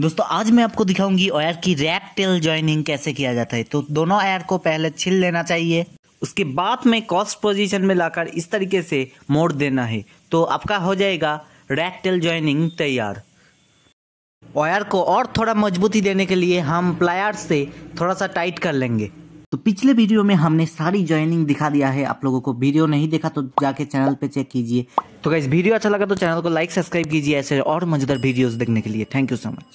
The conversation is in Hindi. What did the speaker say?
दोस्तों आज मैं आपको दिखाऊंगी ओयर की रैप टेल ज्वाइनिंग कैसे किया जाता है तो दोनों एयर को पहले छिल लेना चाहिए उसके बाद में कॉस्ट पोजीशन में लाकर इस तरीके से मोड़ देना है तो आपका हो जाएगा रैप टेल ज्वाइनिंग तैयार ओयर को और थोड़ा मजबूती देने के लिए हम प्लायर से थोड़ा सा टाइट कर लेंगे तो पिछले वीडियो में हमने सारी ज्वाइनिंग दिखा दिया है आप लोगों को वीडियो नहीं देखा तो जाके चैनल पे चेक कीजिए तो क्या वीडियो अच्छा लगा तो चैनल को लाइक सब्सक्राइब कीजिए ऐसे और मजेदार वीडियोस देखने के लिए थैंक यू सो मच